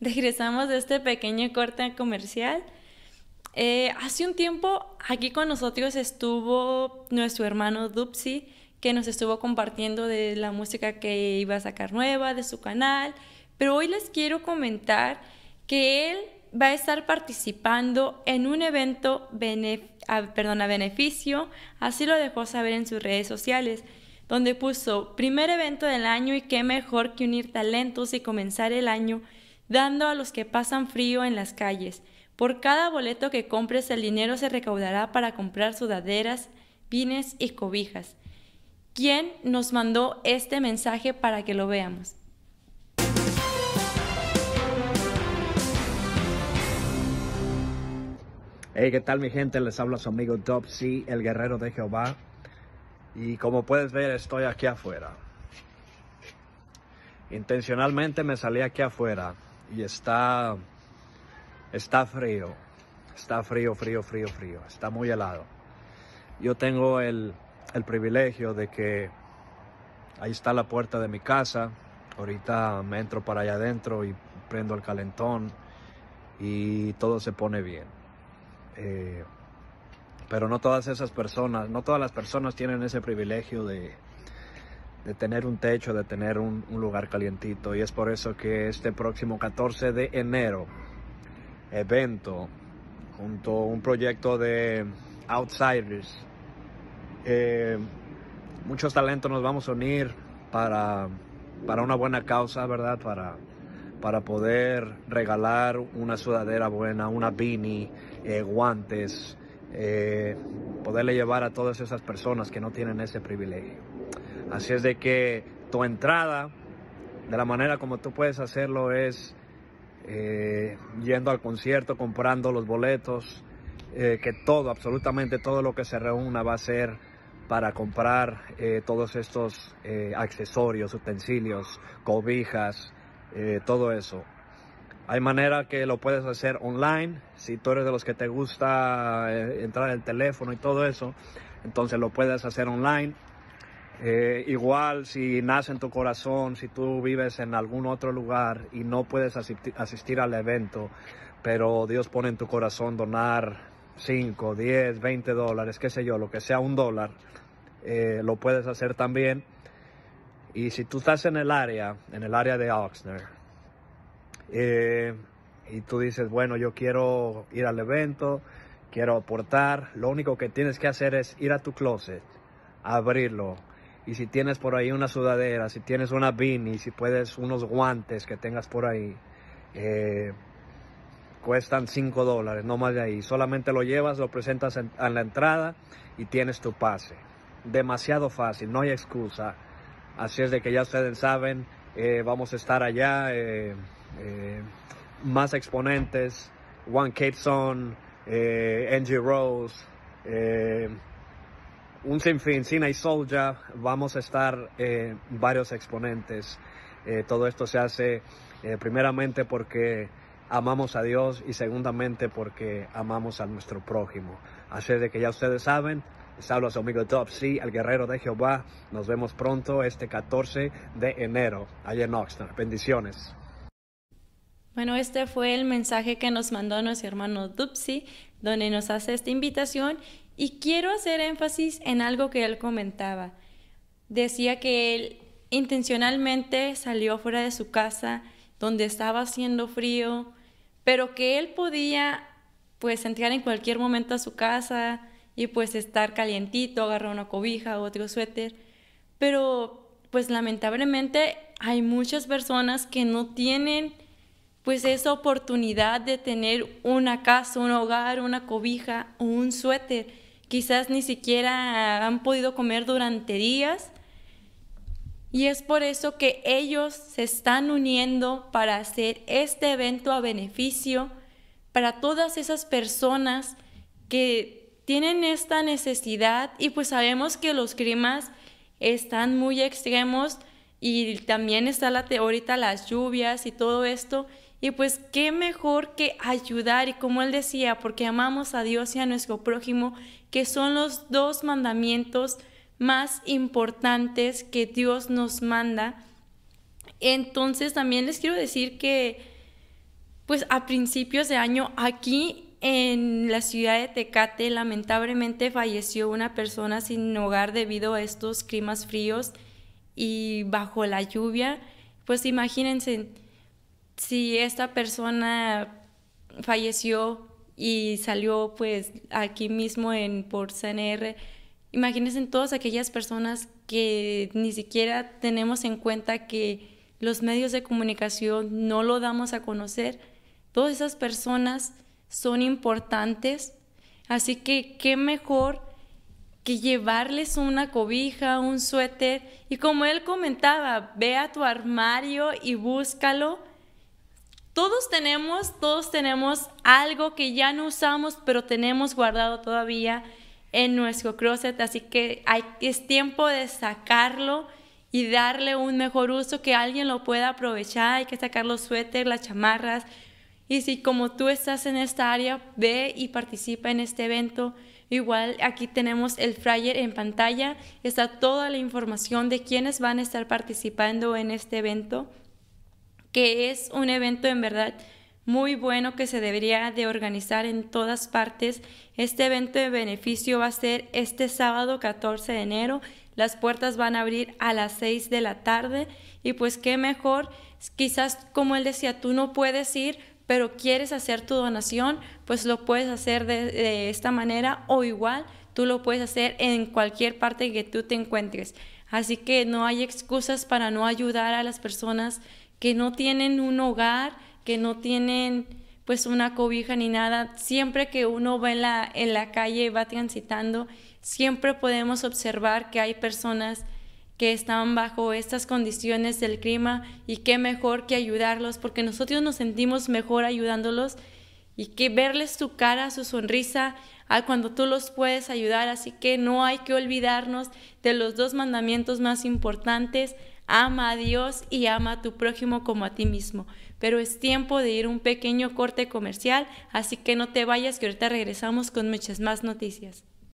Regresamos de este pequeño corte comercial. Eh, hace un tiempo aquí con nosotros estuvo nuestro hermano Dupsi, que nos estuvo compartiendo de la música que iba a sacar nueva, de su canal. Pero hoy les quiero comentar que él va a estar participando en un evento a beneficio, así lo dejó saber en sus redes sociales, donde puso primer evento del año y qué mejor que unir talentos y comenzar el año dando a los que pasan frío en las calles. Por cada boleto que compres el dinero se recaudará para comprar sudaderas, pines y cobijas. ¿Quién nos mandó este mensaje para que lo veamos? Hey, ¿qué tal mi gente? Les habla su amigo Dobbsy, el guerrero de Jehová. Y como puedes ver, estoy aquí afuera. Intencionalmente me salí aquí afuera y está, está frío. Está frío, frío, frío, frío. Está muy helado. Yo tengo el, privilegio de que ahí está la puerta de mi casa. Ahorita me entro para allá adentro y prendo el calentón y todo se pone bien. Eh, pero no todas esas personas, no todas las personas tienen ese privilegio de, de tener un techo, de tener un, lugar calientito. Y es por eso que este próximo 14 de enero, evento, junto a un proyecto de Outsiders, eh, muchos talentos nos vamos a unir para, para una buena causa, ¿verdad? Para, para poder regalar una sudadera buena, una beanie, eh, guantes, eh, poderle llevar a todas esas personas que no tienen ese privilegio. Así es de que tu entrada, de la manera como tú puedes hacerlo, es eh, yendo al concierto, comprando los boletos, eh, que todo, absolutamente todo lo que se reúna va a ser para comprar eh, todos estos accesorios, utensilios, cobijas, todo eso. Hay manera que lo puedes hacer online. Si tú eres de los que te gusta entrar en el teléfono y todo eso, entonces lo puedes hacer online. Eh, igual si nace en tu corazón, si tú vives en algún otro lugar y no puedes asistir, al evento, pero Dios pone en tu corazón donar 5, 10, 20 dólares, qué sé yo, lo que sea un dólar, eh, lo puedes hacer también. Y si tú estás en el área, en el área de Oxner, eh, y tú dices, bueno, yo quiero ir al evento, quiero aportar, lo único que tienes que hacer es ir a tu closet, abrirlo, y si tienes por ahí una sudadera, si tienes una beanie, si puedes unos guantes que tengas por ahí, eh, cuestan 5 dólares, no más de ahí. Solamente lo llevas, lo presentas en, la entrada y tienes tu pase. Demasiado fácil, no hay excusa. Así es de que ya ustedes saben, eh, vamos a estar allá, eh, más exponentes, Juan Cateson, Angie Rose, un sinfín, Sina y ya vamos a estar eh, varios exponentes. Eh, todo esto se hace eh, primeramente porque amamos a Dios y segundamente porque amamos a nuestro prójimo. Así de que ya ustedes saben, saludos a su amigo Top al guerrero de Jehová. Nos vemos pronto este 14 de enero, allá en Oxnard. Bendiciones. Bueno, este fue el mensaje que nos mandó nuestro hermano Dupsi, donde nos hace esta invitación y quiero hacer énfasis en algo que él comentaba. Decía que él intencionalmente salió fuera de su casa, donde estaba haciendo frío, pero que él podía pues entrar en cualquier momento a su casa y pues estar calientito, agarrar una cobija o otro suéter. Pero pues lamentablemente hay muchas personas que no tienen pues esa oportunidad de tener una casa, un hogar, una cobija o un suéter quizás ni siquiera han podido comer durante días. Y es por eso que ellos se están uniendo para hacer este evento a beneficio para todas esas personas que tienen esta necesidad y pues sabemos que los climas están muy extremos y también está la ahorita las lluvias y todo esto y pues qué mejor que ayudar y como él decía, porque amamos a Dios y a nuestro prójimo, que son los dos mandamientos más importantes que Dios nos manda. Entonces también les quiero decir que pues a principios de año aquí en la ciudad de Tecate lamentablemente falleció una persona sin hogar debido a estos climas fríos y bajo la lluvia. Pues imagínense, si esta persona falleció y salió pues aquí mismo en por CNR, imagínense todas aquellas personas que ni siquiera tenemos en cuenta que los medios de comunicación no lo damos a conocer. Todas esas personas son importantes, así que qué mejor que llevarles una cobija, un suéter y como él comentaba, ve a tu armario y búscalo todos tenemos, todos tenemos algo que ya no usamos, pero tenemos guardado todavía en nuestro closet, así que es tiempo de sacarlo y darle un mejor uso, que alguien lo pueda aprovechar, hay que sacar los suéteres, las chamarras, y si como tú estás en esta área, ve y participa en este evento. Igual aquí tenemos el flyer en pantalla, está toda la información de quiénes van a estar participando en este evento que es un evento en verdad muy bueno que se debería de organizar en todas partes. Este evento de beneficio va a ser este sábado 14 de enero. Las puertas van a abrir a las 6 de la tarde y pues qué mejor, quizás como él decía, tú no puedes ir, pero quieres hacer tu donación, pues lo puedes hacer de, esta manera o igual tú lo puedes hacer en cualquier parte que tú te encuentres. Así que no hay excusas para no ayudar a las personas que no tienen un hogar, que no tienen pues una cobija ni nada. Siempre que uno va en la, calle y va transitando, siempre podemos observar que hay personas que están bajo estas condiciones del clima y qué mejor que ayudarlos, porque nosotros nos sentimos mejor ayudándolos y que verles su cara, su sonrisa, a ah, cuando tú los puedes ayudar. Así que no hay que olvidarnos de los dos mandamientos más importantes, ama a Dios y ama a tu prójimo como a ti mismo. Pero es tiempo de ir a un pequeño corte comercial, así que no te vayas que ahorita regresamos con muchas más noticias.